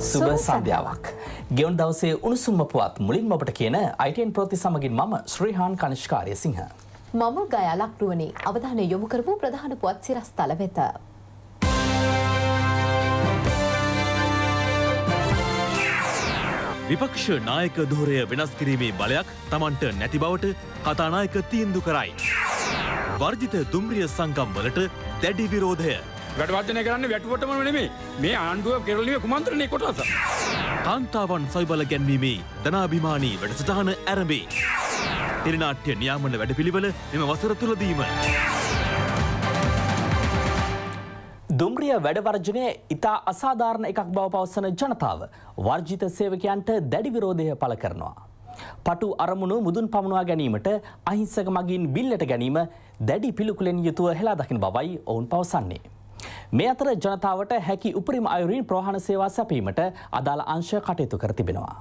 සුබ සන්ධ්‍යාවක්. ගෙවන් දවසේ උණුසුම්ම පුවත් මුලින්ම ඔබට කියන අයිටන් ප්‍රති සමගින් මම ශ්‍රීහාන් කනිෂ්කාරය සිංහ. මම ගයා ලක්නුවනි අවධානය යොමු කරපු ප්‍රධාන පුවත් සිරස් තල වෙත. විපක්ෂ නායක දෝරය වෙනස් කිරීමේ බලයක් තමන්ට නැති බවට කතානායක තීන්දු කරයි. වර්ජිත දුම්රිය සංකම් වලට දැඩි විරෝධය වැඩවර්ධනය කරන්න වැටුවටම නෙමේ මේ ආණ්ඩුව කෙරලීම කුමන්ත්‍රණය කොටස. කාන්තාවන් සයිබල ගැන්වීමේ ධනාභිමානී වැඩසටහන ඇරඹේ. තිරිනාට්‍ය නියාමන වැඩපිළිවෙල මෙම වසර තුළදීම. දුම්රිය වැඩවර්ජනය ඉතා අසාධාරණ එකක් බව පවසන ජනතාව වර්ජිත සේවකයන්ට දැඩි විරෝධය පළ කරනවා. පටු අරමුණු මුදුන් පමුණවා ගැනීමට අහිංසක මගින් බිල්ලට ගැනීම දැඩි පිළිකුලෙන් යුතුව හෙලා දකින බවයි ඔවුන් පවසන්නේ. මේ අතර ජනතාවට හැකි උපරිම අයුරින් ප්‍රහණ සේවා සැපීමට අදාළ අංශය කටයුතු කර තිබෙනවා.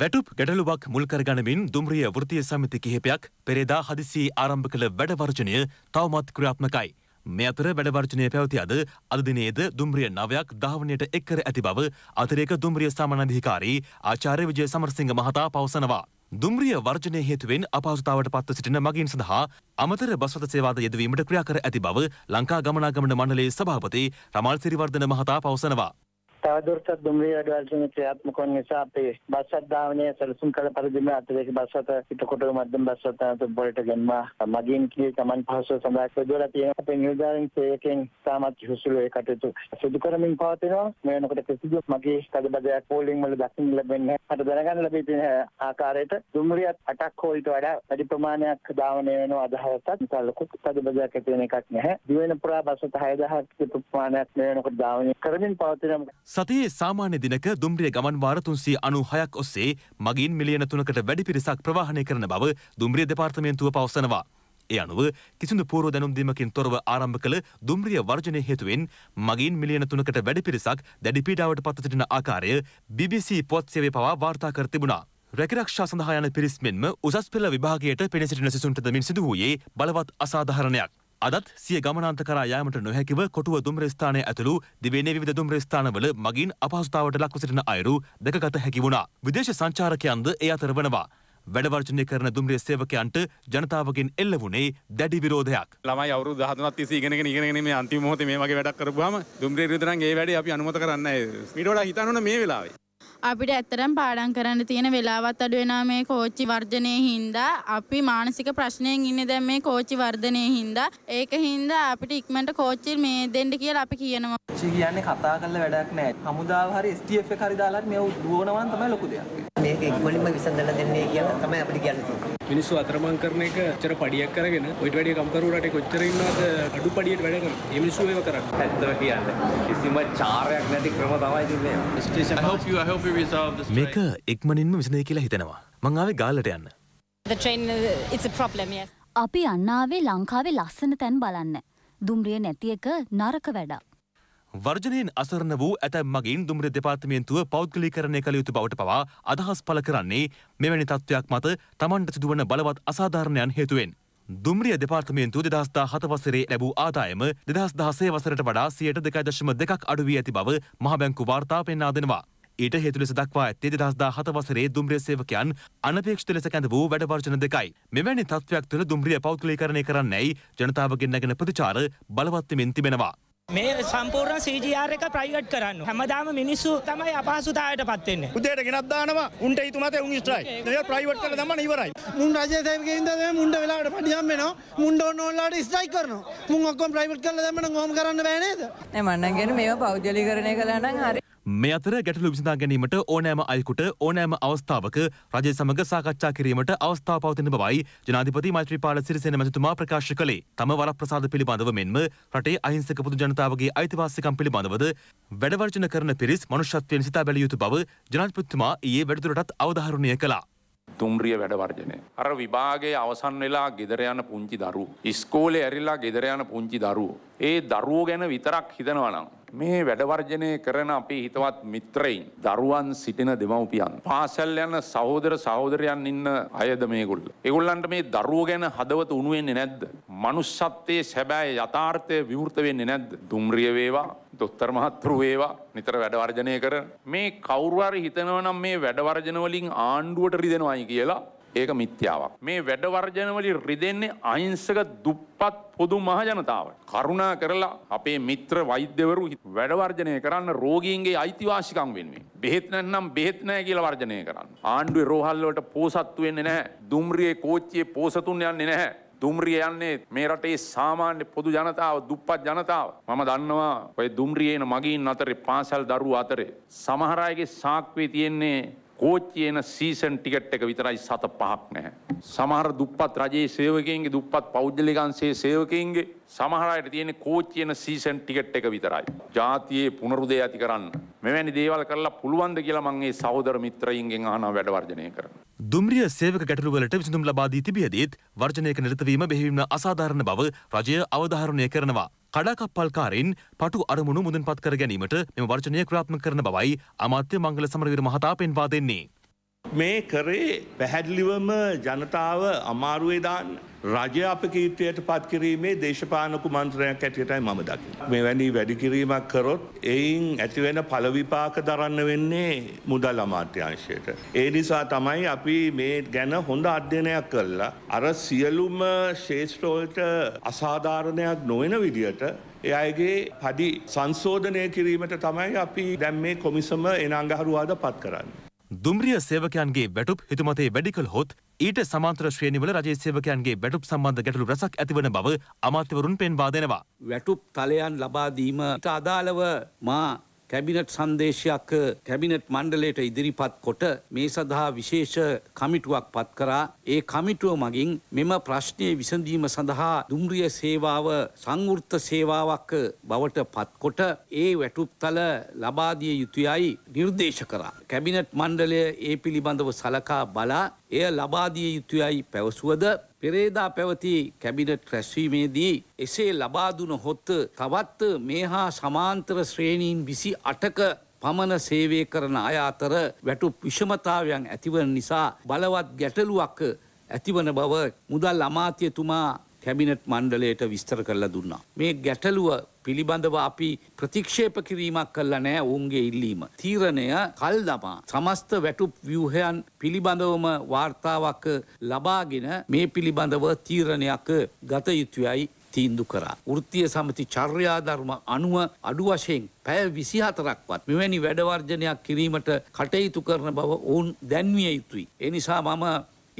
වැටුප් ගැටලුවක් මුල්කරගනමින් දුම්රිය වෘතිය සමිති කිහිපයක් පෙරේදා හදිසි ආරම්භ කළ වැඩවර්ජනය තවමත් ක්‍රියාත්මකයි. මේ අතර වැඩවර්ජනය පැවති අද අදදිනේද දුම්රිය නවයක් ධාවනයට එක්කර ඇති බව අතරේක දුම්රිය සාමනධිකාරී ආචාර්ය විජය සමරසිංහ මහතා පවසනවා. දුම්රිය වර්ජනය හේතුවෙන් අපහසුතාවට පත්ව සිටින මගින් සඳහා අමතර බස්වත සේවාද යෙදවීමට ක්‍රියාකර ඇති බව ලංකා ගමනාගමන මණ්ඩලයේ සභාපති රමල් සිරිවර්ධන මහතා පවසනවා. තවදුරටත් දුම්රිය වැඩවලටම ක්‍රියාත්මක වන නිසා අපේ බස් අධ්‍යාපනය සැලසුම් කළ පරිදිම අතිරේක බස් අත පිටකොට මධ්‍යම බස් අත අනතුරු වලට ගෙන්වා මගින් කී ගමන් පහසුව සඳහා යොදවලා තියෙන අපේ නිලධාරීන් සේවකයන් තාමත් යොසුළු ඒ කටයුතු සිදු කරමින් පවතිනවා මේ වෙනකොට කිසිදු මගේ තදබදයක් පෝලිං වල දකින්න ලැබෙන්නේ අර දැනගන්න ලැබී තියෙන ආකාරයට දුම්රියත් අටක් හෝ ඊට වඩා වැඩි ප්‍රමාණයක් ධාවනය වෙන අදහසක් තලකුත් තදබදයක් ඇති වෙන එකක් නැහැ දිවෙන පුරා බස් අත 6000ක ප්‍රමාණයක් මේ වෙනකොට ධාවනය කරමින් පවතිනවා සතියේ සාමාන්‍ය දිනක දුම්රිය ගමන් වාර තුන්සිය අනු හයක් ඔස්සේ මගින් මිලියන තුනකට වැඩි පිරිසක් ප්‍රවාහනය කරන බව දුම්රිය දෙපාර්තමේන්තුව පවසනවා. ඒ අනුව කිසිදු පූර්ව දැනුම් දීමකින් තොරව ආරම්භ කළ දුම්රිය වර්ජනය හේතුවෙන් මගින් මිලියන තුනකට වැඩි පිරිසක් දැඩි පීඩාවට පත්ව සිටින ආකාරය BBC පොත් සේවය පවා වාර්තා කර තිබුණා. රැකිරක්ෂා සඳහා යන පිරිස් මෙන්ම උසස් පෙළ විභාගයට පෙනී සිටින සිසුන්ට දමින් සිදු වූයේ බලවත් අසාධාරණයක්. අදත් සිය ගමනාන්ත කරා යාමට නොහැකිව කොටුව දුම්රස්ථානය ඇතුළු දිවේනේ විධ දුම්රස්ථානවල මගින් අපහසුතාවට ලක්ව සිටින අයුරු දැකගත හැකි වුණා. විදේශ සංචාරකයන්ද ඒ අතර වනවා. වැඩවර්ජනය කරන දුම්රිය සේවකයන්ට ජනතාවගෙන් එල්ල වුණේ දැඩි විරෝධයක්. ළමයි අවුරුදු 13ක් තිස්සේ ඉගෙනගෙන ඉගෙනගෙන මේ අන්තිම මොහොතේ මේ වගේ වැඩක් කරපුවාම දුම්රිය විරුද්ධ නම් ඒ වැඩේ අපි අනුමත කරන්නේ නැහැ. මීට වඩා හිතන්න ඕන මේ වෙලාවේ. අපිට ඇත්තටම පාඩම් කරන්න තියෙන වෙලාවත් අඩු වෙනා මේ කෝච්චි වර්ධනයේ හින්දා අපි මානසික ප්‍රශ්නයෙන් ඉන්නේ දැන් මේ කෝච්චි වර්ධනයේ හින්දා ඒක හින්දා අපිට ඉක්මනට කෝච්චි මේ දෙන්න කියලා අපි කියනවා. කෝච්චි කියන්නේ කතා කරලා වැඩක් නැහැ. හමුදාව හරි STF එක හරි දාලා මේව දුවනවා නම් තමයි ලොකු දෙයක්. මේක ඉක්මනින්ම විසඳලා දෙන්නේ කියලා තමයි අපිට කියන්න තියෙන්නේ. මිනිස්සු අතරමං කරන එක චර පඩියක් කරගෙන ඔයිට වැඩිය කම්කරු රටේ කොච්චර ඉන්නවද අඩු පඩියට වැඩ කරන. මේ මිනිස්සු ඒව කරන්නේ. ඇත්තම කියන්නේ කිසිම චාරයක් නැති ක්‍රම තමයි ඉන්නේ. Station I hope you I hope you මේක එක්මනින්ම විසඳයි කියලා හිතෙනවා. මං ආවේ ගාල්ලට යන්න. Uh, අපි අන්නාවේ ලංකාවේ ලස්සන තැන් බලන්න. දුම්රිය නැති එක නරක වැඩක්. වර්ජනයෙන් අසරණ වූ ඇතැම් මගින් දුම්රිය දෙපාර්තමේන්තුව පෞද්ගලීකරණය කළ යුතු බවට පවා අදහස් පළ කරන්නේ මෙවැනි තත්ත්වයක් මත තමන්ට සිදුවන බලවත් අසාධාරණයන් හේතුවෙන්. දුම්රිය දෙපාර්තමේන්තු දෙදස්දා හත වසරේ ලැබූ ආදායම දෙදස් දහසේ වසරට වඩා සියයට දෙකයි දශම දෙකක් අඩුවී ඇති බව මහබැංකු වාර්තා පෙන්නා දෙනවා. ඊට හේතු ලෙස දක්වා ඇත්තේ දෙදහස් දාහත වසරේ දුම්රිය සේවකයන් අනපේක්ෂිත ලෙස කැඳ වූ වැඩ වර්ජන දෙකයි. මෙවැනි තත්ත්වයක් තුළ දුම්රිය පෞද්ගලීකරණය කරන්නයි ජනතාවගෙන් නැගෙන ප්‍රතිචාර බලවත් වෙමින් තිබෙනවා. මේ සම්පූර්ණ සජR එක ප්‍රයිගට් කරන්න හැමදාම මිනිස්සු තමයි අපහසුතායට පත්වෙන්නේ උදේට ගෙනත් දානවා උන්ට හිතුනත උන් ස්ට්‍රයි ඒ ප්‍රයිවට් කළ දම ඉවරයි මුන් රජයසයකින්ද මුන්ට වෙලාට පටියම් වෙනවා මුන්ඩ ඔන්නෝල්ලාට ස්ට්‍රයි කරන මුන් ඔක්කොම් ප්‍රයිවට් කළ දමන ගොම් කරන්න බෑනේද මන්නගෙන මේ පෞද්ජලි කරණය කලාන හරි මේ අතර ගැටලු විසඳා ගැනීමට ඕනෑම අයෙකුට ඕනෑම අවස්ථාවක රජය සමඟ සාකච්ඡා කිරීමට අවස්ථාව පවතින බවයි ජනාධිපති මෛත්‍රීපාල සිරිසේන මැතිතුමා ප්‍රකාශ කළේ. තම වරප්‍රසාද පිළිබඳව මෙන්ම රටේ අහිංසක පොදු ජනතාවගේ අයිතිවාසිකම් පිළිබඳවද වැඩවර්ජන කරන පිරිස් මනුෂ්‍යත්වයෙන් සිතා බැලිය යුතු බව ජනාධිපතිතුමා ඊයේ වැඩිදුරටත් අවධාරණය කළා. තුම්රිය වැඩවර්ජනය. අර විභාගේ අවසන් වෙලා ගෙදර යන පුංචි දරුවෝ. ඉස්කෝලේ ඇරිලා ගෙදර යන පුංචි දරුවෝ. ඒ දරුවෝ ගැන විතරක් හිතනවා නම් මේ වැඩවර්ජනය කරන අපේ හිතවත් මිත්‍රයින් දරුවන් සිටින දෙමව්පියන් පාසල් යන සහෝදර සහෝදරයන් ඉන්න අයද මේගොල්ල. ඒගොල්ලන්ට මේ දරුවෝ ගැන හදවත උණු වෙන්නේ නැද්ද? manussත්වයේ සැබෑ යථාර්ථය විවෘත වෙන්නේ නැද්ද? දුම්රිය වේවා, දොස්තර මහත්තුරු වේවා නිතර වැඩවර්ජනය කරන මේ කවුරු හරි හිතනවා නම් මේ වැඩවර්ජන වලින් ආණ්ඩුවට රිදෙනවායි කියලා ඒක මිත්‍යාවක්. මේ වැඩවර්ජනවලින් රිදෙන්නේ අහිංසක දුප්පත් පොදු මහජනතාවට. කරුණා කරලා අපේ මිත්‍ර වෛද්‍යවරු වැඩවර්ජනය කරන්න රෝගීන්ගේ අයිතිවාසිකම් වෙනුවෙන්. බෙහෙත් නැත්නම් බෙහෙත් නැහැ කියලා වර්ජනය කරන්න. ආණ්ඩුවේ රෝහල් වලට පෝසත්තු වෙන්නේ නැහැ. දුම්රියේ කෝච්චියේ පෝසතුන් යන්නේ නැහැ. දුම්රිය යන්නේ මේ රටේ සාමාන්‍ය පොදු ජනතාව දුප්පත් ජනතාව. මම දන්නවා ඔය දුම්රියේන මගීන් අතරේ පාසල් දරුවෝ අතරේ සමහර අයගේ සාක්කුවේ තියෙන්නේ කෝච්චියන සීසන් ටිකට් එක විතරයි සත පහක් නැහැ. සමහර දුප්පත් රජයේ සේවකයන්ගේ දුප්පත් පෞද්ගලිකංශයේ සේවකයන්ගේ සමහර අයට තියෙන කෝච්චියන සීසන් ටිකට් එක විතරයි. ජාතියේ පුනරුදය ඇති කරන්න. මෙවැනි දේවල් කරලා පුළුවන්ද කියලා මම මේ සහෝදර මිත්‍රයින්ගෙන් අහනවා වැඩ වර්ජනය කරන්න. දුම්රිය සේවක ගැටලුවලට විසඳුම් ලබා දී තිබියදීත් වර්ජනයක නිරත වීම බෙහෙවින්ම අසාධාරණ බව රජය අවධාරණය කරනවා. කඩාකප්පල්කාරයින් පටු අරමුණු මුදන්පත් කර ගැනීමට මෙම වර්ජනය ක්‍රාත්මක කරන බවයි අමාත්‍ය මංගල සමරවීර මහතා පෙන්වා දෙන්නේ. මේ කරේ පැහැදිලිවම ජනතාව අමාරුවේ දාන්න. රජය අපකීර්තියට පත් කිරීමේ දේශපාලන කුමන්ත්‍රණයක් ඇටියටයි මම දකින. මේ වැනි වැඩි කිරීමක් කරොත් එයින් ඇතිවෙන පළවිපාක දරන්න වෙන්නේ මුදල් අමාත්‍යංශයට. ඒ නිසා තමයි අපි මේ ගැන හොඳ අධ්‍යයනයක් කළා. අර සියලුම ශේෂ්ඨවලට අසාධාරණයක් නොවන විදියට ඒ අයගේ පඩි සංශෝධනය කිරීමට තමයි අපි දැන් මේ කොමිසම එන අඟහරුවාද පත් කරන්නේ. දුම්රිය සේවකයන්ගේ වැටුප් හිතුමතේ වැඩි කළ හොත් ඊට සමාන්තර ශ්‍රේණිවල රජයේ සේවකයන්ගේ වැටුප් සම්බන්ධ ගැටලු රැසක් ඇතිවන බව අමාත්‍යවරුන් පෙන්වා දෙනවා. වැටුප් තලයන් ලබා දීම අදාළව මා කැබිනට් සංදේශයක් කැබිනට් මණ්ඩලයට ඉදිරිපත් කොට මේ සඳහා විශේෂ කමිටුවක් පත් කරා ඒ කමිටුව මගින් මෙම ප්‍රශ්නය විසඳීම සඳහා දුම්රිය සේවාව සංවෘත්ත සේවාවක් බවට පත්කොට ඒ වැටුප්තල ලබාදිය යුතුයයි නිර්දේශ කරා. කැබිනට් මණ්ඩලය ඒ පිළිබඳව සලකා බලා එය ලබාදිය යුතුයයි පැවසුවද පෙරේදා පැවති කැබිනට් රැස්වීමේදී එසේ ලබාදුන හොත්ත තවත්ත මේ හා සමාන්තර ශ්‍රේණීන් විසි අටක පමණ සේවය කරන අය අතර වැටු විෂමතාවයන් ඇතිවන නිසා බලවත් ගැටලුවක් ඇතිවන බව මුදල් අමාත්‍යතුමා කැබිනට් මණ්ඩලයට විස්තර කරලා දුන්නා. මේ ගැටලුව පිළිබඳව අපි ප්‍රතික්ෂේප කිරීමක් කල්ලා නෑ ඔවුන්ගේ ඉල්ලීම. තීරණය කල් දමා සමස්ත වැටුප් ව්‍යූහයන් පිළිබඳවම වාර්තාවක් ලබාගෙන මේ පිළිබඳව තීරණයක් ගත යුතුයයි තීන්දු කරා. ෘත්තිය සමති චර්යාධර්ම අනුව අඩු වශයෙන් පැය විසි හතරක්වත් මෙවැනි වැඩවර්ජනයක් කිරීමට කටයුතු කරන බව ඔවුන් දැන්විය යුතුයි. එනිසා මම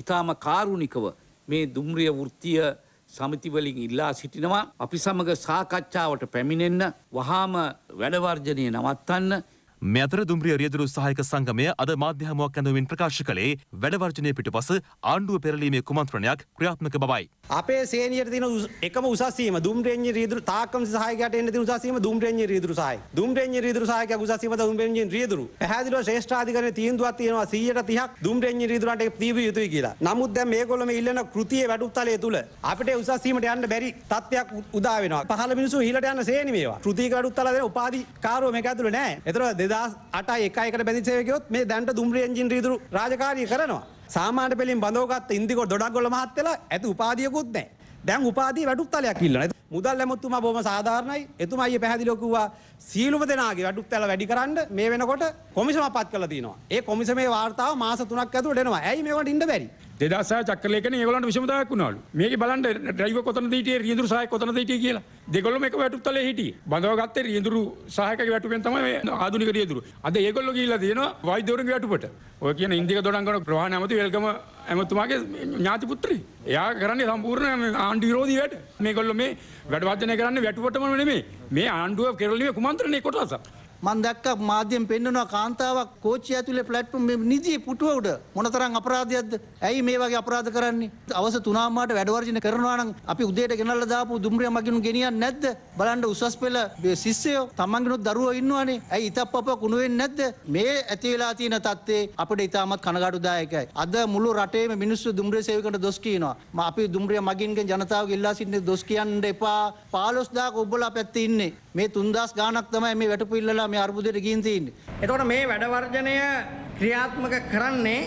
ඉතාම කාරුණිකව මේ දුම්රිය වෘත්තිය සමිතිවලින් ඉල්ලා සිටිනවා. අපි සමඟ සාකච්ඡාවට පැමිණෙන්න වහාම වැඩවර්ජනය නවත්තන්න මේ අතර දුම්රිය රියදුරු සහායක සංගමය අද මාධ්‍ය හමුවක් ඇඳුමින් ප්‍රකාශ කළේ වැඩවර්ජනය පිටුපස ආණ්ඩුව පෙරලීමේ කුමන්ත්‍රණයක් ක්‍රියාත්මක බවයි. අපේ සේනියට තියෙන එකම උසස් වීම දුම්රියන්ගේ රියදුරු තාක්කම් සහායකයට එන්න තියෙන උසස් වීම දුම්රියන්ගේ රියදුරු සහාය. දුම්රියන්ගේ රියදුරු සහායකයා උසස් වීම දුම්රියන්ගේ රියදුරු. පැහැදිලිව ශ්‍රේෂ්ඨාධිකරණයේ තීන්දුවක් තියෙනවා 130ක් දුම්රියන්ගේ රියදුරුන්ට දීවිය යුතුයි කියලා. නමුත් දැන් මේගොල්ලෝ මේ ඉල්ලන කෘතියේ වැඩුප්තලය තුල අපිට උසස් වීමට යන්න බැරි තත්ත්වයක් උදා වෙනවා. පහළ මිනිස්සු හිලට යන සේනි මේවා. කෘතියක වැඩුප්තලය දෙන උපාධිකාරෝ මේක ඇතුළේ නැහැ. ඒතර දෙදා අට එකකට බැදිසයකොත් මේ දැන්ට දුම්රියන්ජින් රීදුරු රාජකාරය කරනවා. සාමාන්‍ය පෙලින් බඳවගත් ඉන්දිකො ොඩක් ගොල මහත්තල ඇති උපාදියකුත් නෑ. දැන් උපාදී වැටුප් තලයක් ඉල්ලන. මුදල් ඇමතුමා බොහොම සාධාරණයි. එතුමා ඊයේ පැහැදිලිව කිව්වා සීලුම දෙනාගේ වැටුප් තල වැඩි කරන්න මේ වෙනකොට කොමිසම පත් කරලා තියෙනවා. ඒ කොමිසමේ වාර්තාව මාස 3ක් ඇතුළට එනවා. ඇයි මේකට ඉන්න බැරි? දෙදස චක්කලේකන ඒගලන්ට විෂමතාවක් වුණාලු. මේක බලන්න ඩ්‍රයිවර් කොතනද හිටියේ රියඳුරු සහායක කොතනද හිටියේ කියලා. දෙගොල්ලොම එක වැටුප් තලයේ හිටියේ. බඳව ගත්තේ රියඳුරු සහායකගේ වැටුපෙන් තමයි මේ ආධුනික රියඳුරු. අද ඒගොල්ලෝ ගිහිල්ලා තියෙනවා වෛද්‍යවරුන්ගේ වැටුපට. ඔය කියන ඉන්දික දොඩංගන ප්‍රවාහන ඇමති වෙල්ගම ඇමතුමාගේ ඥාති පුත්‍රේ එයා කරන්නේ සම්පූර්ණ ආණ්ඩු විරෝධී වැඩ මේගොල්ලෝ මේ වැඩ වර්ධනය කරන්නේ වැටුවටම නෙමෙයි මේ ආණ්ඩුව කෙරළේ කුමන්ත්‍රණේ කොටසක් මන් දැක්ක මාධ්‍යයෙන් පෙන්වනවා කාන්තාවක් කෝච්චිය ඇතුලේ ප්ලැට්ෆෝම් නිදියේ පුටුව උඩ මොනතරම් අපරාධයක්ද? ඇයි මේ වගේ අපරාධ කරන්නේ? අවස 3 මාට වැඩ වර්ජින කරනවා නම් අපි උදේට ගෙනල්ලා දාපු දුම්රිය මගිනු ගෙනියන්නේ නැද්ද? බලන්න උසස් පෙළ ශිෂ්‍යයෝ තමන්ගිනුත් දරුවෝ ඉන්නවනේ. ඇයි ඉතප්පප කුණු වෙන්නේ නැද්ද? මේ ඇති වෙලා තියෙන தත්තේ අපිට ඉතාමත් කනගාටුදායකයි. අද මුළු රටේම මිනිස්සු දුම්රිය සේවකන්ට දොස් කියනවා. අපි දුම්රිය මගින්ගෙන් ජනතාවගේ ඉල්ලා සිටින්නේ දොස් කියන්න එපා. 15000ක ඔබලා පැත්තේ ඉන්නේ. මේ 3000 ගාණක් තමයි මේ වැටුපු ඉල්ලලා මේ අර්බුදයට ගින් තියෙන්නේ. එතකොට මේ වැඩවර්ජනය ක්‍රියාත්මක කරන්නේ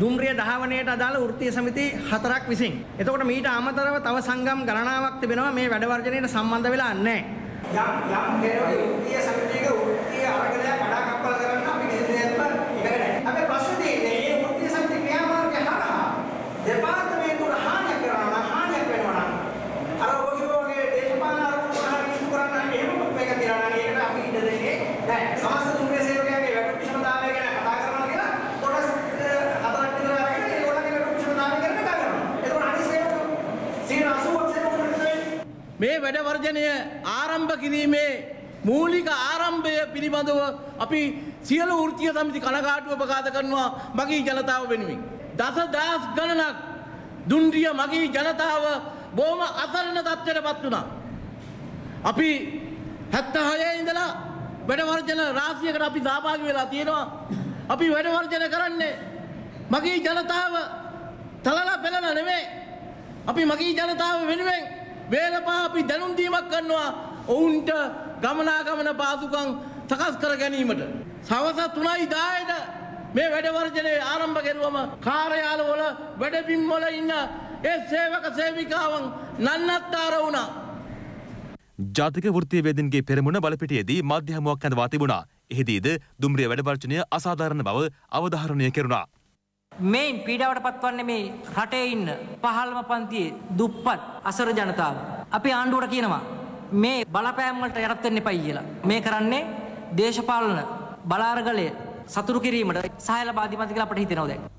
දුම්රිය දහවණයට අදාළ වෘත්තීය සමිති හතරක් විසින්. එතකොට මීට අමතරව තව සංගම් ගණනාවක් තිබෙනවා මේ වැඩවර්ජනයට සම්බන්ධ වෙලා නැහැ. යම් යම් වෘත්තීය සමිතියක වෘත්තීය අරගලයක් වඩා මේ වැඩවර්ජනය ආරම්භ කිරීමේ මූලික ආරම්භය පිළිබඳව අපි සියලු වෘත්තීය සමිති කනගාටුව ප්‍රකාශ කරනවා මගී ජනතාව වෙනුවෙන්. දසදහස් ගණනක් දුන්රිය මගී ජනතාව බොහොම අසරණ තත්ත්වයටපත් වුණා. අපි 76 ඉඳලා වැඩවර්ජන රාශියකට අපි සහභාගී වෙලා තියෙනවා. අපි වැඩවර්ජන කරන්නේ මගී ජනතාව තලලා පෙළලා නෙමෙයි. අපි මගී ජනතාව වෙනුවෙන් වේලපහ අපි දැනුම් දීමක් කරනවා ඔවුන්ට ගමනාගමන පාසුකම් සකස් කර ගැනීමට. සවස 3:10ට මේ වැඩ වර්ජනයේ ආරම්භ කෙරුවම කාර්යාලවල වැඩබිම් වල ඉන්න ඒ සේවක සේවිකාවන් නන්නත්තර වුණා. ජාතික වෘත්තීය වේදින්ගේ පෙරමුණ බලපිටියේදී මාධ්‍ය හමුවක් ඇඳවා තිබුණා. එහිදීද දුම්රිය වැඩ වර්ජනය අසාධාරණ බව අවධාරණය කෙරුණා. මේන් පීඩාවට පත්වන්නේ මේ රටේ ඉන්න පහළම පන්තියේ දුප්පත් අසර ජනතාව. අපි ආණ්ඩුවට කියනවා මේ බලපෑම් වලට යටත් වෙන්න එපයි කියලා. මේ කරන්නේ දේශපාලන බලාරගලය සතුරු කිරීමට සහය ලබා දීමද කියලා අපිට හිතෙනවා දැන්.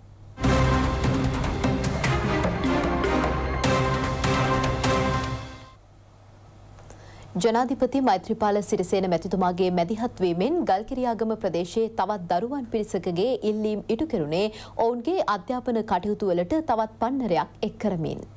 ජනාධිපති මෛත්‍රීපාල සිරිසේන මැතිතුමාගේ මැදිහත්වීමෙන් ගල්කිරියාගම ප්‍රදේශයේ තවත් දරුවන් පිරිසකගේ ඉල්ලීම් ඉටු කෙරුණේ ඔවුන්ගේ අධ්‍යාපන කටයුතුවලට තවත් පන්නරයක් එක් කරමින්.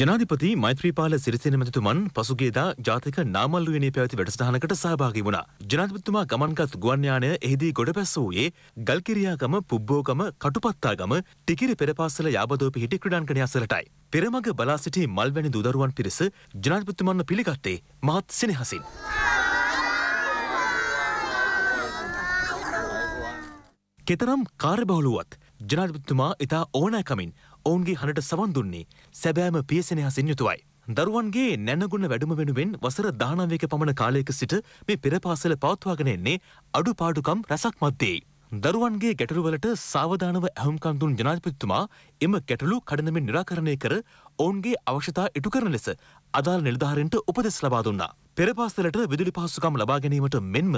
ජනාධිපති මෛත්‍රීපාල සිරිසේන මැතිතුමන් පසුගේදා ජාතික නාමල්ලුවනේ පැවති වැඩසටහනකට සහභාගී වුණා. ජනාධිපතිතුමා ගමන්ගත් ගුවන් යානය එහිදී ගොඩ පැස්සූයේ ගල්කිරියාගම, පුබ්බෝගම, කටුපත්තාගම, ටිකිරි පෙරපාසල යාබදෝ පිහිටි ක්‍රීඩාංගණය අසලටයි. පෙරමග බලා සිටි මල්වැනි දුදරුවන් පිරිස ජනාධිපතිතුමන්ව පිළිගත්තේ මහත් සෙනෙහසින්. කෙතරම් කාර්යබහුල වුවත් ජනාධිපතිතුමා ඉතා ඕනෑකමින් ඔවුන්ගේ හනට සවන් දුන්නේ සැබෑම පියසෙනහසින් යුතුවයි. දරුවන්ගේ නැනගුණ වැඩම වෙනුවෙන් වසර දානාවයක පමණ කාලයක සිට මේ පෙරපාසල පවත්වාගෙන එන්නේ අඩු පාඩුකම් රැසක් මැද්දේ. දරුවන්ගේ ගැටලුවලට සාවධානව ඇහුම්කන් දුන් ජනාධිපතිතුමා එම ගැටලු කඩනමින් निराකරණය කර ඔවුන්ගේ අවශ්‍යතා ඉටු කරන ලෙස අදාළ නිලධාරීන්ට උපදෙස් ලබා දුන්නා. පෙරපාසලට විදුලි පහසුකම් ලබා ගැනීමට මෙන්ම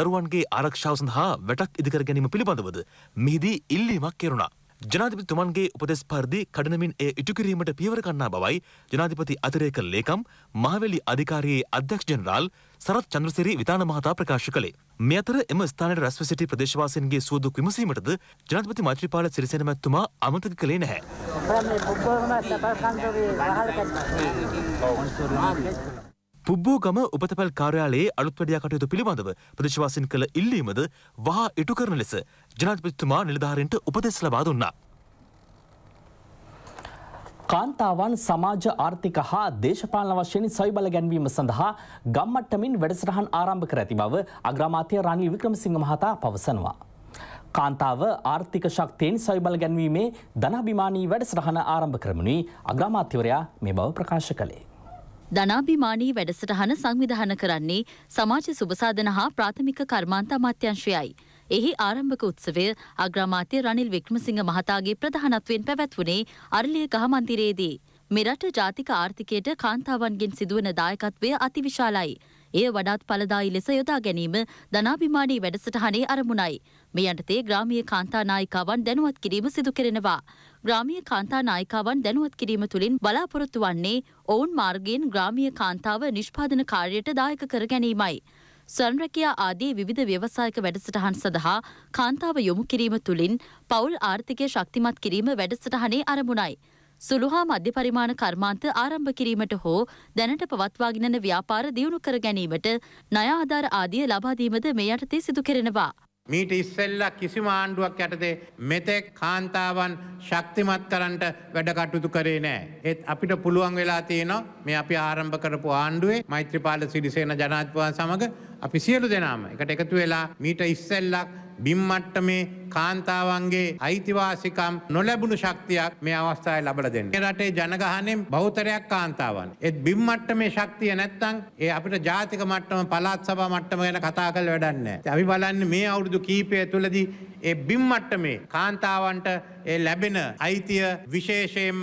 දරුවන්ගේ ආරක්ෂාව සඳහා වැටක් ඉදිකර ගැනීම පිළිබඳවද මෙහිදී ඉල්ලීමක් කෙරුණා. ජනාධිපතිතුමන්ගේ උපදෙස් පරිදි කඩනමින් එය ඉටු කිරීමට පියවර ගන්නා බවයි ජනාධිපති අතිරේක ලේකම් මහවැලි අධිකාරියේ අධ්‍යක්ෂ ජෙනරාල් සරත් චන්ද්‍රසිරි විතාන මහතා ප්‍රකාශ කළේ. මේ අතර එම ස්ථානයට රැස්ව සිටි ප්‍රදේශවාසීන්ගේ සුවදුක් විමසීමටද ජනාධිපති මෛත්‍රීපාල සිරිසේන මැතිතුමා අමතක කළේ නැහැ. පුබ්බෝගම උපතපැල් කාර්යාලයේ අලුත්වැඩියා කටයුතු පිළිබඳව ප්‍රදේශවාසීන් කළ ඉල්ලීමද වහා ඉටු කරන ලෙස ජනාධිපතිතුමා නිලධාරීන්ට උපදෙස් ලබා දුන්නා. කාන්තාවන් සමාජ ආර්ථික හා දේශපාලන වශයෙන් සවිබල ගැන්වීම සඳහා ගම්මට්ටමින් වැඩසටහන් ආරම්භ කර ඇති බව අග්‍රාමාත්‍ය රනිල් වික්‍රමසිංහ මහතා පවසනවා. කාන්තාව ආර්ථික ශක්තියෙන් සවිබල ගැන්වීමේ ධනාභිමානී වැඩසටහන ආරම්භ කරමුණි අග්‍රාමාත්‍යවරයා මේ බව ප්‍රකාශ කළේ. ධනාභිමානී වැඩසටහන සංවිධාන කරන්නේ සමාජ සුබසාධන හා ප්‍රාථමික කර්මාන්ත අමාත්‍යංශයයි. එහි ආරම්භක උත්සවය අග්‍රාමාත්‍ය රනිල් වික්‍රමසිංහ මහතාගේ ප්‍රධානත්වයෙන් පැවැත්වුණේ අරලිය ගහ මන්දිරයේදී. මෙරට ජාතික ආර්ථිකයට කාන්තාවන්ගෙන් සිදුවන දායකත්වය අතිවිශාලයි. එය වඩාත් පලදායි ලෙස යොදා ගැනීම ධනාභිමානී වැඩසටහනේ අරමුණයි. මේ යටතේ ග්‍රාමීය කාන්තා නායිකාවන් දැනුවත් කිරීම සිදු කරනවා. ග්‍රාමීය කාන්තා නායිකාවන් දැනුවත් කිරීම තුළින් බලාපොරොත්තු වන්නේ ඔවුන් මාර්ගයෙන් ග්‍රාමීය කාන්තාව නිෂ්පාදන කාර්යයට දායක කර ගැනීමයි. සංරකයා ආදී විධ ව්‍යවසායක වැඩසටහන් සඳහා කාන්තාව යොමු කිරීම තුළින් පවුල් ආර්ථිකය ශක්තිමත් කිරීම වැඩසටහනේ අරමුණයි. සුළුහා මධ්‍ය පරිමාණ කර්මාන්ත ආරම්භ කිරීමට හෝ දැනට පවත්වාගෙනන ව්‍යාපාර දියුණු කර ගැනීමට නය ආධාර ආදිය ලබාදීමද මේ යටතේ සිදු කරෙනවා. මීට ඉස්සෙල්ලා කිසිම ආණ්ඩුවක් යටතේ මෙතෙක් කාන්තාවන් ශක්තිමත් කරන්නට වැඩ කටයුතු කරේ නෑ. ඒත් අපිට පුළුවන් වෙලා තියෙනවා මේ අපි ආරම්භ කරපු ආණ්ඩුවේ මෛත්‍රීපාල සිරිසේන ජනාධිපතිතුමා සමග අපි සියලු දෙනාම එකට එකතු වෙලා මීට ඉස්සෙල්ලා බිම් මට්ටමේ කාන්තාවන්ගේ අයිතිවාසිකම් නොලැබුණු ශක්තියක් මේ අවස්ථාවේ ලබලා දෙන්න. රටේ ජනගහණයෙන් බහුතරයක් කාන්තාවන්. ඒත් බිම් මට්ටමේ ශක්තිය නැත්නම් ඒ අපිට ජාතික මට්ටම පළාත් සභා මට්ටම ගැන කතා කරලා වැඩක් නැහැ. අපි බලන්නේ මේ අවුරුදු කීපය තුළදී ඒ බිම් මට්ටමේ කාන්තාවන්ට ඒ ලැබෙන අයිතිය විශේෂයෙන්ම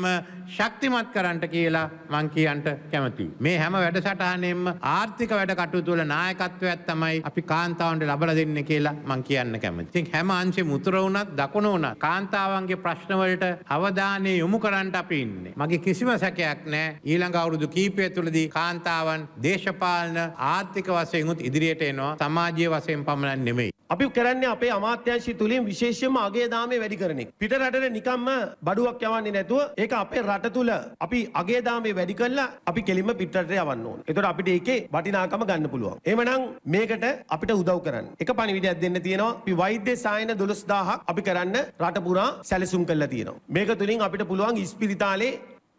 ශක්තිමත් කරන්නට කියලා මං කියන්ට කැමතියි. මේ හැම වැඩසටහනෙම ආර්ථික වැඩ කටයුතු වල නායකත්වයක් තමයි අපි කාන්තාවන්ට ලබලා දෙන්නේ කියලා මං කියන්න කැමතියි. ඉතින් හැම අංශෙම උතුර වුණත් දකුණ වුණත් කාන්තාවන්ගේ ප්‍රශ්නවලට අවධානය යොමු කරන්නට අපි ඉන්නේ. මගේ කිසිම සැකයක් නැහැ ඊළඟ අවුරුදු කීපය තුළදී කාන්තාවන් දේශපාලන ආර්ථික වශයෙන් උත් ඉදිරියට එනවා සමාජීය වශයෙන් පමණක් නෙමෙයි. අපි කරන්නේ අපේ අමාත්‍යංශය තුලින් විශේෂයෙන්ම අගය දාමේ වැඩි කරන එක. පිට රටට නිකම්ම බඩුවක් යවන්නේ නැතුව ඒක අපේ රට තුල අපි අගය දාමේ වැඩි කරලා අපි කෙලින්ම පිට රටට යවන්න ඕන. ඒතකොට අපිට ඒකේ වටිනාකම ගන්න පුළුවන්. එහෙමනම් මේකට අපිට උදව් කරන්න. එක පණිවිඩයක් දෙන්න තියෙනවා. අපි වෛද්‍ය සායන 12 55000ක් අපි කරන්න රට පුරා සැලසුම් කරලා තියෙනවා. මේක තුලින් අපිට පුළුවන් ඉස්පිරිතාලේ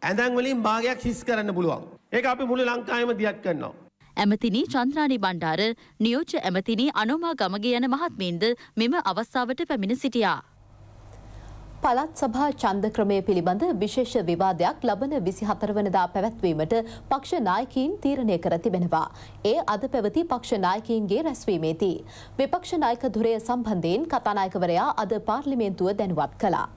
ඇඳන් වලින් භාගයක් හිස් කරන්න පුළුවන්. ඒක අපි මුළු ලංකාවේම දියත් කරනවා. ඇමතිනි චන්ද්‍රානි බණ්ඩාර නියෝජ්‍ය ඇමතිනි අනුමා ගමගේ යන මහත්මීන්ද මෙම අවස්ථාවට පැමිණ සිටියා. පළත් සභා ඡන්ද ක්‍රමය පිළිබඳ විශේෂ විවාදයක් ලබන 24 වනදා පැවැත්වීමට පක්ෂ නායකයින් තීරණය කර තිබෙනවා. ඒ අද පැවති පක්ෂ නායකයින්ගේ රැස්වීමේදී විපක්ෂ නායක ධුරය සම්බන්ධයෙන් කතානායකවරයා අද පාර්ලිමේන්තුව දැනුවත් කළා.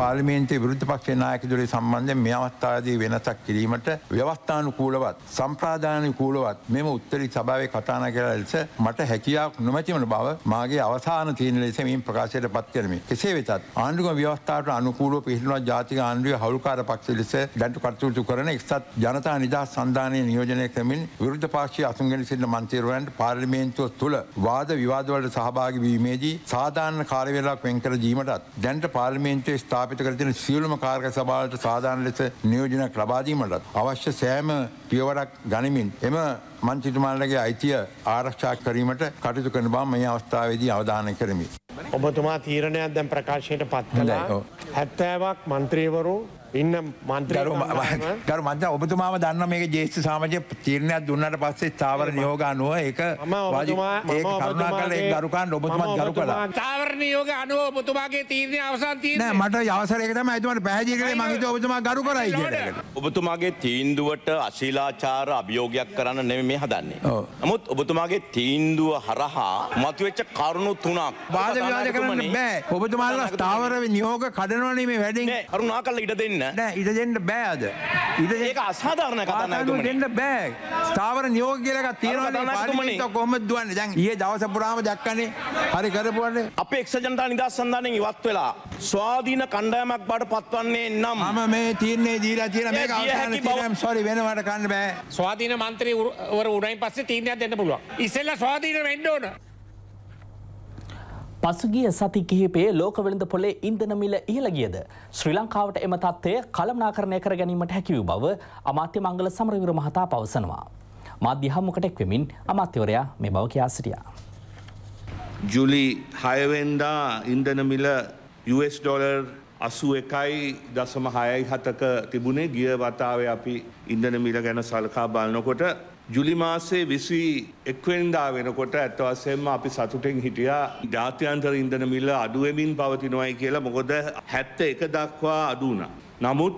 පාර්ලිමේන්තේ විරුද්ධ පක්ෂ නායකදුරේ සම්බන්ධය මේ අවස්ථාදී වෙනසක් කිරීමට ව්‍යවස්ථානුකූලවත් සම්ප්‍රාධානකූලවත් මෙම උත්තරි සභාවේ කතාන කරලා ලෙස මට හැකියාවක් නොමැතිවන බව මාගේ අවසාන තියෙන ලෙස මින් ප්‍රකාශයට පත්කරමි. කෙසේ වෙතත් ආණ්ඩුකම ව්‍යවස්ථාවට අනුකූලව පිහිටුණත් ජාතික ආණ්ඩුවේ හවුල්කාර පක්ෂ ලෙස දැන්ට කටයුතු කරන එක්සත් ජනතා නිදහස් සන්ධානය නියෝජනය කරමින් විරුද්ධ පාක්ෂය අසුන්ගෙන සිටින මන්ත්‍රීවරයන්ට පාර්ලිමේන්තුව තුළ වාද විවාදවලට සහභාගී වීමේදී සාධාරණ කාර්යවේලාවක් වෙන් කර දීමටත් දැන්ට පාර්ලිමේන්තුවේ ස්ථා ස්ථාපිත කර තින සියලුම කාර්ක සභාලට සාධාන ලෙස නියෝජනක් ලබාදීමටත් අවශ්‍ය සෑම පියවරක් ගනිමින් එම මන්චිතුමාල්ලගේ අයිතිය ආරක්ෂා කරීමට කටයුතු කරන බා මේ අවස්ථාවේදී අවධානය කරමි. ඔබතුමා තීරණයක් දැන් ප්‍රකාශයට පත් කළ හැත්තෑවක් මන්ත්‍රීවරු ඉන්න මන්තරු ගරු මන්ත ඔබතුමාම දන්න මේ ජේෂ්ඨ සාමජය තීරණයක් දුන්නට පස්සේ ස්ථාවර නියෝග අනුව එක කරුණා කල ගරුකාන් ඔබතුමත් ගරු කලා තාවර නියෝග අනුව ඔබතුමාගේ තීරණය අවසන් තියන මට අවසරයකතම ඇතුමට පැහදිකේ මහිත ඔබතුමා ගරු කරයි ඔබතුමාගේ තීන්දුවට අශීලාචාර අභියෝගයක් කරන්න නෙම මේ හදන්නේ නමුත් ඔබතුමාගේ තීන්දුව හරහා මතුවෙච්ච කරුණු තුනක් බාධ කරන්න බෑ ඔබතුමාලා ස්ථාවර නියෝග කඩනවනේ මේ වැඩින් කරුණා කල්ල ඉඩ දෙන්න දෙන්න ඉඩ දෙන්න බෑද ඒක අසාධාරණ කතානායකතුමනි දෙන්න බෑ ස්ථාවර නියෝග කියලා එකක් තියෙනවා පාර්ලිමේන්තුව කොහොමද දුවන්නේ දැන් ඊයේ දවස පුරාම දැක්කනේ හරි කරපුවානේ අපේ එක්සත් ජනතා නිදහස් සන්ධානයෙන් ඉවත් වෙලා ස්වාධීන කණ්ඩායමක් බවට පත්වන්නේ නම් මම මේ තීරණේ දීලා තියෙන මේක අවසාන තීරණයක් සෝරි වෙනවට ගන්න බෑ ස්වාධීන മന്ത്രിවරු උණයින් පස්සේ තීරණයක් දෙන්න පුළුවන් ඉස්සෙල්ලා ස්වාධීන වෙන්න ඕන පසුගිය සති කිහිපේ ලෝක වෙළඳ පොලේ ඉන්ධන මිල ඉහළ ගියද ශ්‍රී ලංකාවට එම තත්ත්වය කළමනාකරණය කර ගැනීමට හැකිව බව අමාත්‍ය මංගල සමරවීර මහතා පවසනවා. මාධ්‍ය හමුවකට එක්වෙමින් අමාත්‍යවරයා මේ බව කියා සිටියා. ජුලි 6 වෙනිදා ඉන්ධන මිල US ඩොලර් අසු එකයි දසම හයයි හතක තිබුණේ ගිය වතාවේ අපි ඉන්ධන මිල ගැන සලකා බලනකොට ජුලි මාසේ විසි එක්වෙන්දා වෙනකොට ඇත්තවසයෙන්ම අපි සතුටෙන් හිටියා ජාත්‍යන්තර ඉන්දන මිල අඩුවමින් පවතිනොයි කියලා මොකොද හැත්ත එක දක්වා අඩුවන. නමුත්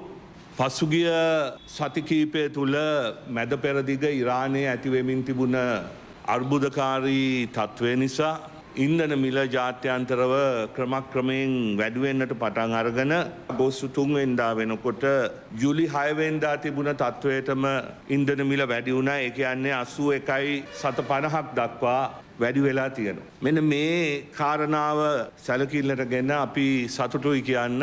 පසුගිය සතිකීපය තුළ මැද පෙරදිග ඉරානය ඇතිවෙමින් තිබුණ අර්බුදකාරී තත්ත්වය නිසා ඉන්දන මිල ජාත්‍යන්තරව ක්‍රමක්‍රමයෙන් වැඩුවෙන්න්නට පටන් අරගෙන ගොස්සු තුන්වෙන්දා වෙනකොට ජුලි හයවෙන්දා තිබුණ තත්ත්වයටම ඉන්දන මිල වැඩිවුණා එක යන්නේ අසුව එකයි සත පණහක් දක්වා වැඩි වෙලා තියෙනවා. මෙන මේ කාරණාව සැලකිල්ලට ගැන අපි සතුටුයි කියන්න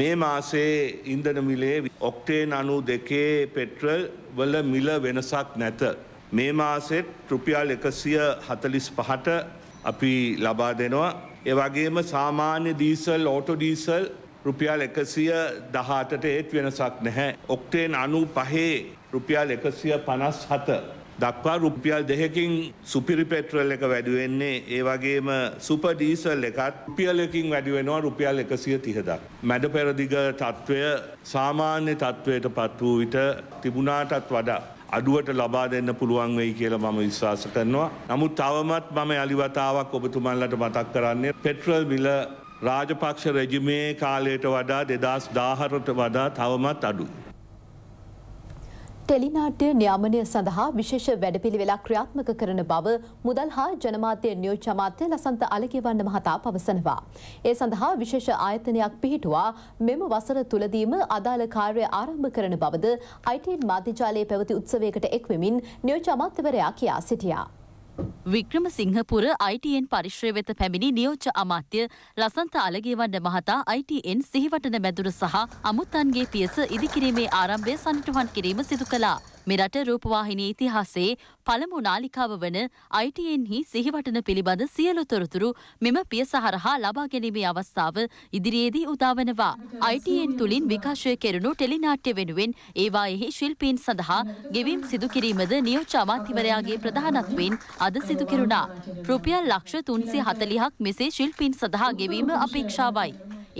මේ මාසේ ඉන්දන මිලේ ඔක්ටේන් අනු දෙකේ පෙට්‍රල් වල මිල වෙනසක් නැත. මේ මාසෙත් රුපියල් එකසිය හතලිස් පහට අපි ලබා දෙනවා. ඒ වගේම සාමාන්‍ය ඩීසල් ඕටෝ ඩීසල් රුපියල් එකසිය දහටට ඒත් වෙනසක් නැහැ. ඔක්ටේන් අනු පහේ රුපියල් එකසිය පනස් හත. දක්වා රුපියල් දෙහකින් සුපිරි පෙට්‍රල් එක වැඩුවෙන්නේ ඒ වගේම සුප ඩීසල් එකත් රුපියලකින් වැඩුවෙනවා රුපියල් එකසිය තිහදක්. මැඩ පෙරදිග තත්ත්වය සාමාන්‍ය තත්ත්වයට පත් වූ විට තිබුණාටත් වඩා අඩුවට ලබා දෙන්න පුළුවන් වෙයි කියලා මම විශ්වාස කරනවා. නමුත් තවමත් මම යළිවතාවක් ඔබතුමන්ලට මතක් කරන්නේ පෙට්‍රල් බිල රාජපක්ෂ රැජිමේ කාලයට වඩා දෙදස් දාහරට වඩා තවමත් අඩුයි. ටෙලිනාට්‍ය නියාමනය සඳහා විශේෂ වැඩපිළිවෙලා ක්‍රියාත්මක කරන බව මුදල් හා ජනමාධ්‍ය නියෝජ්‍ය අමාත්‍ය ලසන්ත අලගිවන්න මහතා පවසනවා. ඒ සඳහා විශේෂ ආයතනයක් පිහිටුවා මෙම වසර තුලදීම අදාළ කාර්ය ආරම්භ කරන බවද අයිටීන් මාධ්‍යජාලයේ පැවති උත්සවයකට එක්වෙමින් නියෝජ්‍ය අමාත්‍යවරයා කියා සිටියා. වික්‍රමසිංහපුර ITN පරිශ්‍රය වෙත පැමිණි නියෝජ්‍ය අමාත්‍ය ලසන්ත අලගේවන්න මහතා ITN සිහිවටන මැදුර සහ අමුත්තන්ගේ පියස ඉදිකිරීමේ ආරම්භය සනිටුහන් කිරීම සිදු කළා. මෙරට රූපවාහිනී ඉතිහාසයේ පළමු නාලිකාව වන අයිටයෙන්හි සිහිවටන පිළිබඳ සියලු තොරතුරු මෙම පිය සහරහා ලබා ගැනීමේ අවස්ථාව ඉදිරියේදී උදාවනවා. අයිටයෙන් තුළින් විකාශය කෙරනු ටෙලිනාට්‍ය වෙනුවෙන් ඒවා එහි ශිල්පීන් සඳහා ගෙවීම් සිදුකිරීමද නියෝච අමාත්‍යවරයාගේ ප්‍රධානත්වෙන් අද සිදුකෙරුණා. රුපියල් ලක්ෂ තුන්සේ හතලිහක් මෙසේ ශිල්පීන් සඳහා ගෙවීම අපේක්ෂාවයි.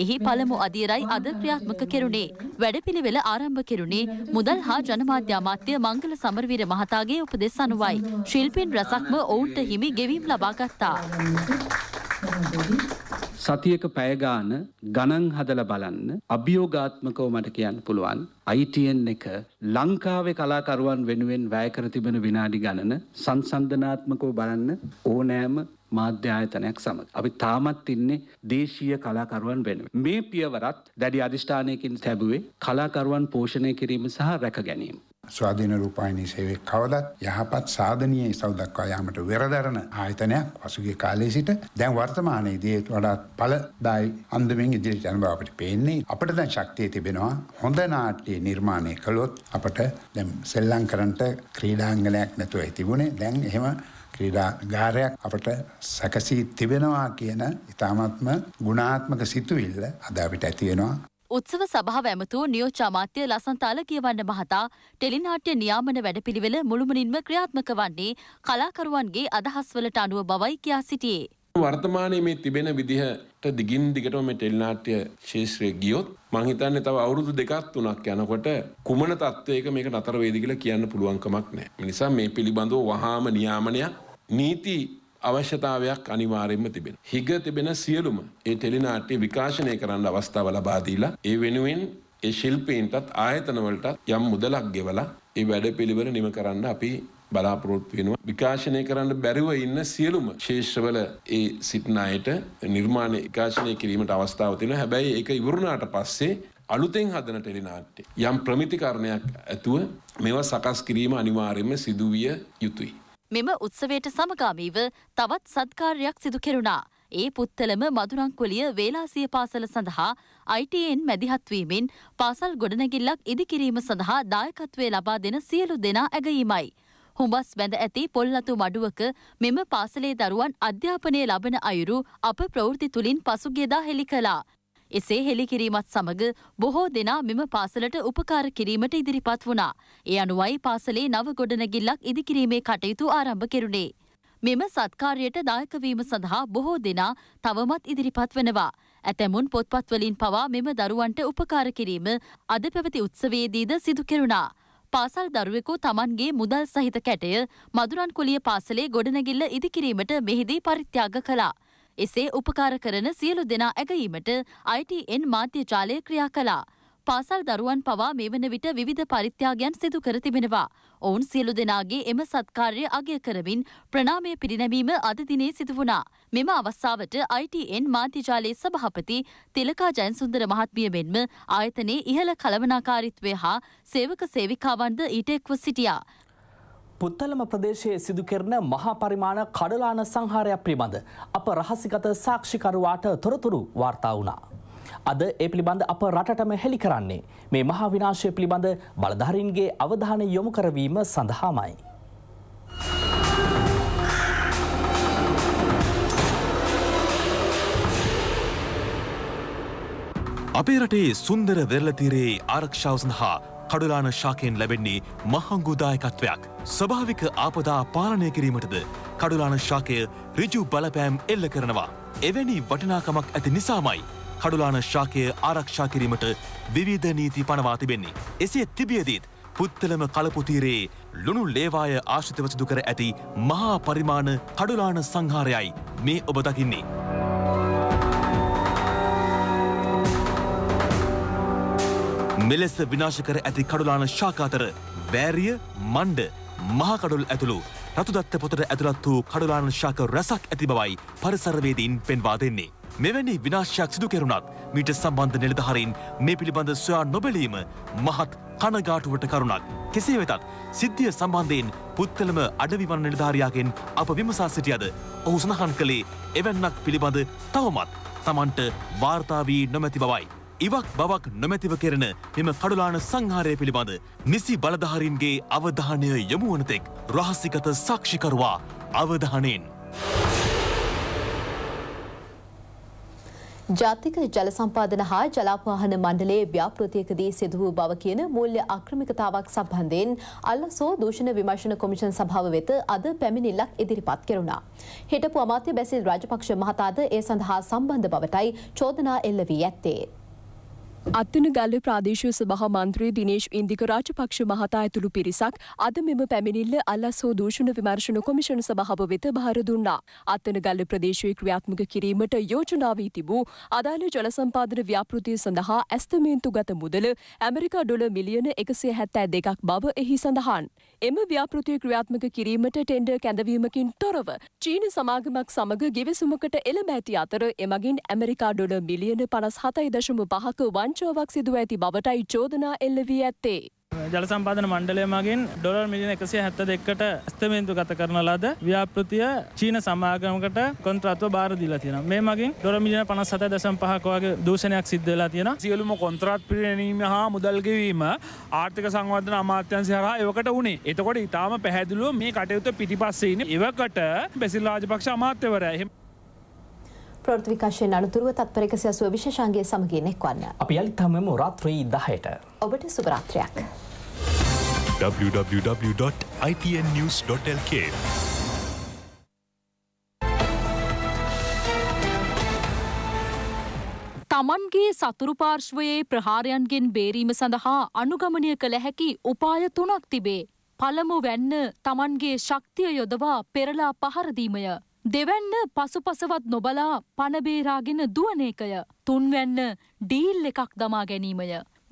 එහි පළමු අදියරයි අද ක්‍රියාත්මක කෙරුණේ. වැඩපිළිවෙල ආරම්භ කෙරුණේ මුදල් හා ජනමාධ්‍ය අමාත්‍ය මංගල සමරවීර මහතාගේ උපදෙස් අනුවයි. ශිල්පීන් රසක්ම ඔවුන්ට හිමි ගෙවීම් ලබා ගත්තා. සතියක පැයගාන ගණන් හදල බලන්න අභියෝගාත්මකව මට කියන්න පුළුවන් ITN එක ලංකාවේ කලාකරුවන් වෙනුවෙන් වැයකර තිබෙන විනාඩි ගණන සංසන්ධනාත්මකව බලන්න ඕනෑම මාධ්‍ය ආයතනයක් සමග. අපි තාමත් ඉන්නේ දේශීය කලාකරුවන් වෙනුවෙන්. මේ පියවරත් දැඩි අධිෂ්ඨානයකින් ලැබුවේ කලාකරුවන් පෝෂණය කිරීම සහ රැක ගැනීම. ස්වාධීන රූපයිනී සේවය කවදත් යහපත් සාධනීය ඉසව් දක්වා යාමට වෙරදරන ආයතනයක් පසුගේ කාලේ සිට දැන් වර්තමානයේදී වඩාත් පළදායි අන්දමින් ඉදිරියට යන බව අපිට පේන්නේ අපිට දැන් ශක්තිය තිබෙනවා හොඳ නාට්‍ය නිර්මාණය කළොත් අපට දැන් සෙල්ලම් කරන්නට ක්‍රීඩාංගණයක් නැතුව තිබුණේ දැන් එහෙම ක්‍රීඩා ගාරයක් අපට සැකසී තිබෙනවා කියන ඉතාමත්ම ගුණාත්මක සිතුවිල්ල අද අපිට ඇති වෙනවා උත්සව සභාව ඇමතූ නියෝජ්‍ය අමාත්‍ය ලසන්තාල කියවන්න මහතා ටෙලිනාට්‍ය නියාමන වැඩපිළිවෙල මුළුමනින්ම ක්‍රියාත්මක වන්නේ කලාකරුවන්ගේ අදහස්වලට අනුව බවයි කියා සිටියේ. වර්තමානයේ මේ තිබෙන විදිහට දිගින් දිගටම මේ ටෙලිනාට්‍ය ශේෂත්‍රය ගියොත් මං හිතන්නේ තව අවුරුදු දෙකක් තුනක් යනකොට කුමන තත්වයක මේක නතර වේද කියලා කියන්න පුළුවන්කමක් නැහැ. නිසා මේ පිළිබඳව වහාම නියාමනයක් නීති අවශ්‍යතාවයක් අනිවාර්යෙන්ම තිබෙන. හිග තිබෙන සියලුම ඒ ටෙලිනාට්‍ය විකාශනය කරන්න අවස්ථාව ලබා දීලා ඒ වෙනුවෙන් ඒ ශිල්පීන්ටත් ආයතනවලටත් යම් මුදලක් ගෙවලා ඒ වැඩපිළිවෙල නිම කරන්න අපි බලාපොරොත්තු වෙනවා. විකාශනය කරන්න බැරිව ඉන්න සියලුම ශේෂ්ත්‍රවල ඒ සිටින අයට නිර්මාණ විකාශනය කිරීමට අවස්ථාව තියෙනවා. හැබැයි ඒක ඉවරුණාට පස්සේ අලුතෙන් හදන ටෙලිනාට්‍ය යම් ප්‍රමිතිකරණයක් ඇතුව මේවා සකස් කිරීම අනිවාර්යයෙන්ම සිදුවිය යුතුයි. මෙම උත්සවයට සමගාමීව තවත් සත්කාරයක් සිදු කෙරුණා. ඒ පුත්තලම මදුරංකුලිය වේලාසිය පාසල සඳහා අයිටයෙන් මැදිහත්වීමෙන් පාසල් ගොඩනැගිල්ලක් ඉදිකිරීම සඳහා දායකත්වය ලබා දෙන සියලු දෙනා ඇගීමයි. හුඹස් බැඳ ඇති පොල්ලතු මඩුවක මෙම පාසලේ දරුවන් අධ්‍යාපනය ලබන අයුරු අප ප්‍රවෘති තුළින් පසුගේදා හෙළි කලා. එසේ හෙළිකිරීමත් සමග බොහෝ දෙනා මෙම පාසලට උපකාර කිරීමට ඉදිරිපත් වුණා. ඒ අනුවයි පාසලේ නව ගොඩනැගිල්ලක් ඉදිකිරීමේ කටයුතු ආරම්භ කෙරුණේ. මෙම සත්කාරයට දායකවීම සඳහා බොහෝ දෙනා තවමත් ඉදිරිපත් වෙනවා. ඇතැමුන් පොත්පත්වලින් පවා මෙම දරුවන්ට උපකාර කිරීම අද පැවති උත්සවයේදීද සිදු කෙරුණා. පාසල් දරුවෙකු තමන්ගේ මුදල් සහිත කැටය මදුරන් කුලිය පාසලේ ගොඩනැගිල්ල ඉදිකිරීමට මෙහිදී පරිත්‍යාග කළා. එසේ උපකාර කරන සියලු දෙනා ඇගීමට ITN මාධ්‍ය ජාලය ක්‍රියා කළා. පාසල් දරුවන් පවා මේ වන විට විධ පරිත්‍යාගයන් සිදු කර තිබෙනවා. ඔවුන් සියලු දෙනාගේ එම සත්කාර්ය අගය කරමින් ප්‍රනාමය පිරිනැමීම අදදිනේ සිදුවනා. මෙම අවස්සාාවට ITN මාධ්‍යජාලයේ සභහපති තිලකා ජයන්සුන්දර මහත්මිය මෙන්ම ආයතනයේ ඉහළ කළවනාකාරිත්වය හා සේවක සේවිකාවන්ද ඊටෙක්ව සිටියා. පුත්තලම ප්‍රදේශයේ සිදු කෙරන මහා පරිමාණ කඩලාන සංහාරයක් පිළිබඳ අප රහසිගත සාක්ෂිකරුවාට තොරතුරු වාර්තා වුණා. අද ඒ පිළිබඳ අප රටටම හෙළි කරන්නේ මේ මහා විනාශය පිළිබඳ බලධාරීන්ගේ අවධානය යොමු කරවීම සඳහාමයි. අපේ රටේ සුන්දර වෙරළතීරයේ ආරක්ෂාව සඳහා කඩුලාන ශාකයෙන් ලැබෙන්නේ මහංගුදායකත්වයක්. ස්වභාවික ආපදා පාලනය කිරීමටද කඩුලාන ශාකය ඍජු බලපෑම් එල්ල කරනවා. එවැනි වටිනාකමක් ඇති නිසාමයි කඩුලාන ශාකය ආරක්ෂා කිරීමට විවිධ නීති පනවා තිබෙන්නේ. එසේ තිබියදීත් පුත්තලම කලපුතීරයේ ලුණු ලේවාය ආශ්‍රිතවසිදු කර ඇති මහා පරිමාණ කඩුලාන සංහාරයයි මේ ඔබ දකින්නේ. මෙලෙස විනාශ කර ඇති කඩුලාන ශාකාතර වෑරිය මණ්ඩ මහකඩුල් ඇතුළු රතුදත්ත පොතට ඇතුළත් වූ කඩුලාන ශාක රැසක් ඇති බවයි පරිසරවේදීන් පෙන්වා දෙන්නේ. මෙවැනි විනාශයක් සිදු කෙරුණත් මීට සම්බන්ධ නිලධහරින් මේ පිළිබඳ සොයා නොබැලීම මහත් කනගාටුවට කරුණක්. කෙසේ වෙතත් සිද්ධිය සම්බන්ධයෙන් පුත්තලම අඩවිවන් නිලධාරයාගෙන් අප විමසා සිටියද ඔහු සඳහන් කළේ එවැන්නක් පිළිබඳ තවමත් තමන්ට වාර්තාාවී නොමැති බවයි. ඉවක් බවක් නොමැතිව කෙරෙන මෙම කඩුලාන සංහාරය පිළිබඳ නිසි බලධාරීන්ගේ අවධානය යොමුවනතෙක් රහසිගත සාක්ෂිකරුවා අවධානයෙන්. ජාතික ජල සම්පාදන හා ජලාපවාහන මණ්ඩලයේ ව්‍යාපෘතියකදී සිදු වූ බව කියන මූල්‍ය අක්‍රමිකතාවක් සම්බන්ධයෙන් අල්ලසෝ දූෂණ විමර්ශන කොමිෂන් සභාව වෙත අද පැමිණිල්ලක් ඉදිරිපත් කෙරුණා. හිටපු අමාත්‍ය බැසිල් රාජපක්ෂ මහතාද ඒ සඳහා සම්බන්ධ බවටයි චෝදනා එල්ල වී ඇත්තේ. අත්තනගල්ල ප්‍රාදේශීය සභා මන්ත්‍රී දිනේශ් ඉන්දික රාජපක්ෂ මහතා ඇතුළු පිරිසක් අද මෙම පැමිණිල්ල අලස් හෝ දූෂණ විමර්ශන කොමිෂණ සභාව වෙත භාර දුන්නා. අත්තනගල්ල ප්‍රදේශයේ ක්‍රියාත්මක කිරීමට යෝජනා වී තිබූ අදාළ ජල සම්පාදන ව්‍යාපෘතිය සඳහා ඇස්තමේන්තුගත මුදල ඇමරිකා ඩොලර් මිලියන 172ක් බව එහි සඳහන්. එම ව්‍යාපෘතිය ක්‍රියාත්මක කිරීමට ටෙන්ඩර් කැඳවීමකින් තොරව චීන සමාගමක් සමග ගිවිසුමකට එළඹ ඇති අතර එමගින් ඇමරිකා ඩොලර් මිලියන 57.5ක වන් වංචුවක් සිදුව ඇති බවටයි චෝදනා එල්ල වී ඇත්තේ. ජල සම්පාධන මණ්ඩලය මගින් ඩොලර් මිලියන එකසිය හැත්ත දෙකට ස්තමේන්තු ගත කරන ලද ව්‍යාපෘතිය චීන සමාගමකට කොන්ත්‍රත්ව බාර දිලා තියෙන මේ මගින් ඩොර මිලියන පනස් සත දසම් පහකවාගේ දූෂණයක් සිද්ධ වෙලා තියෙන සියලුම කොන්ත්‍රාත් පිරණීම හා මුදල් ගෙවීම ආර්ථික සංවර්ධන අමාත්‍යංශය හරහා එවකට උනේ. එතකොට ඊටාම පැහැදිලිව මේ කටයුතු පිටිපස්සේ ඉන්නේ. එවකට බැසිල් රාජපක්ෂ අමාත්‍යවරයා ප්‍රෘති විකාශයෙන් අනතුරුව තත්පර එකසි අසුව විශෂාන්ගේ සමගින් එක්වන්න. අපි යළිතමම රාත්‍රී දහයට. ඔබට සුභරාත්‍රයක්. www.itnnews.lk තමන්ගේ සතුරු පාර්ශ්වයේ ප්‍රහාරයන්ගෙන් බේරීම සඳහා අනුගමනය කළ හැකි උපාය තුනක් තිබේ. පළමු වැන්න තමන්ගේ ශක්තිය යොදවා පෙරලා පහරදීමය දෙවැන්න පසුපසවත් නොබලා පණබේරාගෙන දුවන එකය. තුන්වැන්න ඩීල් එකක් දමා ගැනීමය.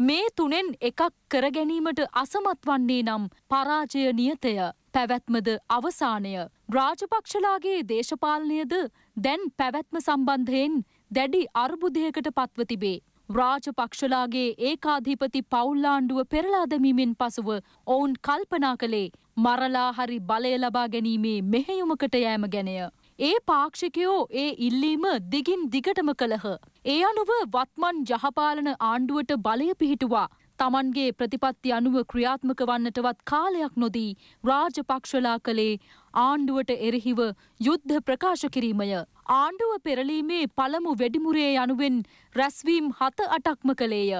මේ තුනෙන් එකක් කර ගැනීමට අසමත් වන්නේ නම් පරාජය නියතය. පැවැත්මද අවසානය. රාජපක්ෂලාගේ දේශපාලනයද දැන් පැවැත්ම සම්බන්ධයෙන් දැඩි අර්බුදයකට පත්ව තිබේ. රාජපක්ෂලාගේ ඒකාධිපති පවුල්ලාණ්ඩුව පෙරලාදමීමෙන් පසුව ඔවුන් කල්පනා කළේ මරලා හරි බලය ලබා ගැනීමේ මෙහෙයුමකට යෑම ගැනය. ඒ පාක්ෂිකයෝ ඒ ඉල්ලීම දිගින් දිගටම කළහ. ඒ අනුව වත්මන් ජහපාලන ආණ්ඩුවට බලය පිහිටුවා. තමන්ගේ ප්‍රතිපත්ති අනුව ක්‍රියාත්මක වන්නටවත් කාලයක් නොදී රාජපක්ෂලා කළේ ආණ්ඩුවට එරෙහිව යුද්ධ ප්‍රකාශ කිරීමය. ආණ්ඩුව පෙරලීමේ පළමු වැඩිමුරේ යනුවෙන් රැස්වීම් හත අටක්ම කළේය.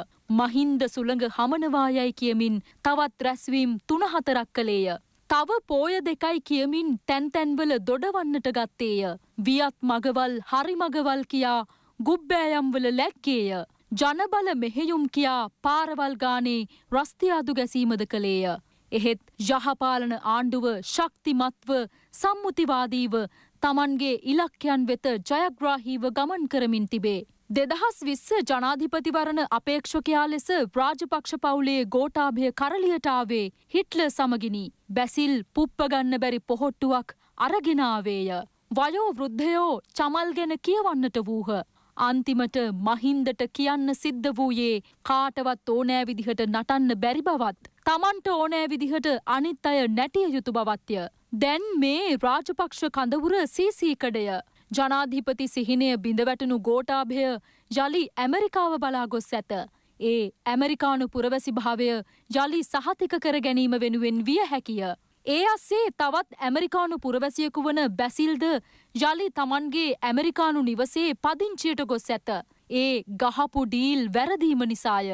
මහින්ද සුළඟ හමනවායයි කියමින් තවත් රැස්වීම් තුනහතරක් කළේය. තව පෝය දෙකයි කියමින් තැන්තැන්වල දොඩවන්නට ගත්තේය. වියත් මගවල් හරි මගවල් කියා ගුබ්බෑයම්වල ලැක්කේය. ජනබල මෙහෙයුම් කියා පාරවල් ගානේ රස්තියාදු ගැසීමද කළේය. එහෙත් යහපාලන ආණ්ඩුව ශක්තිමත්ව සම්මුතිවාදීව තමන්ගේ ඉලක්කයන් වෙත ජයග්‍රාහීව ගමන් කරමින් තිබේ. දෙදහස් විස්ස ජනාධිපතිවරණ අපේක්ෂකයා ලෙස රාජපක්ෂ පවුලේ ගෝටාභය කරලියටාවේ හිට්ල සමගිනි බැසිල් පුප්පගන්න බැරි පොහොට්ටුවක් අරගෙනාවේය. වයෝ වෘද්ධයෝ චමල් ගැන කියවන්නට වූහ. අන්තිමට මහින්දට කියන්න සිද්ධ වූයේ කාටවත් ඕනෑ විදිහට නටන්න බැරි බවත්. තමන්ට ඕනෑ විදිහට අනිත් අය නැටිය යුතු බවත්ය. දැන් මේ රාජපක්ෂ කඳවුර සීසීකඩය. ජනාධිපති සිහිනය බිඳවැටනු ගෝටාභය යළි ඇමරිකාව බලාගොස් ඇත. ඒ ඇමරිකානු පුරවැසිභාවය යළි සහතික කර ගැනීම වෙනුවෙන් විය හැකිය. ඒ අස්සේ තවත් ඇමරිකානු පුරවැසියකු වන බැසිල්ද යළි තමන්ගේ ඇමරිකානු නිවසේ පදිංචියට ගොස් ඇත. ඒ ගහපු ඩීල් වැරදීම නිසාය.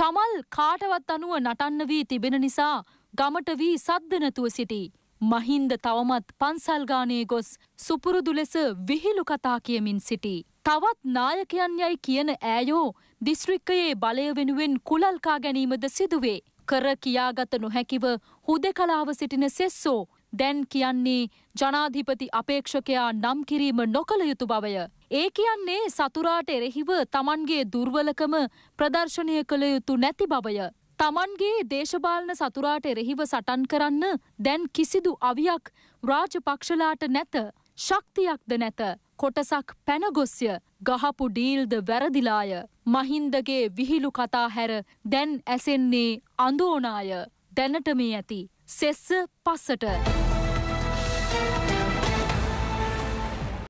චමල් කාටවත් අනුව නටන්න වී තිබෙන නිසා ගමට වී සද්ධනතුව සිටි. මහින්ද තවමත් පන්සල් ගානේ ගොස් සුපුරුදු ලෙස විහිළු කතා කියමින් සිටී. තවත් නායකයන් යයි කියන ඈයෝ දිස්ත්‍රික්කයේ බලය වෙනුවෙන් කුලල්කා ගැනීමද සිදුවේ. කර කියාගත නොහැකිව හුදකලාව සිටින සෙස්සෝ දැන් කියන්නේ ජනාධිපති අපේක්ෂකයා නම් කිරීම නොකළ යුතු බවය. ඒ කියන්නේ සතුරාට එරෙහිව තමන්ගේ දුර්වලකම ප්‍රදර්ශනය කළ යුතු නැති බවය. තමන්ගේ දේශපාලන සතුරාට එරෙහිව සටන් කරන්න දැන් කිසිදු අවියක් රාජපක්ෂලාට නැත ශක්තියක්ද නැත කොටසක් පැනගොස්ය ගහපු ඩීල්ද වැරදිලාය මහින්දගේ විහිලු කතා හැර දැන් ඇසෙන්නේ අඳෝනාය දැනට මේ ඇති සෙස්ස පස්සට.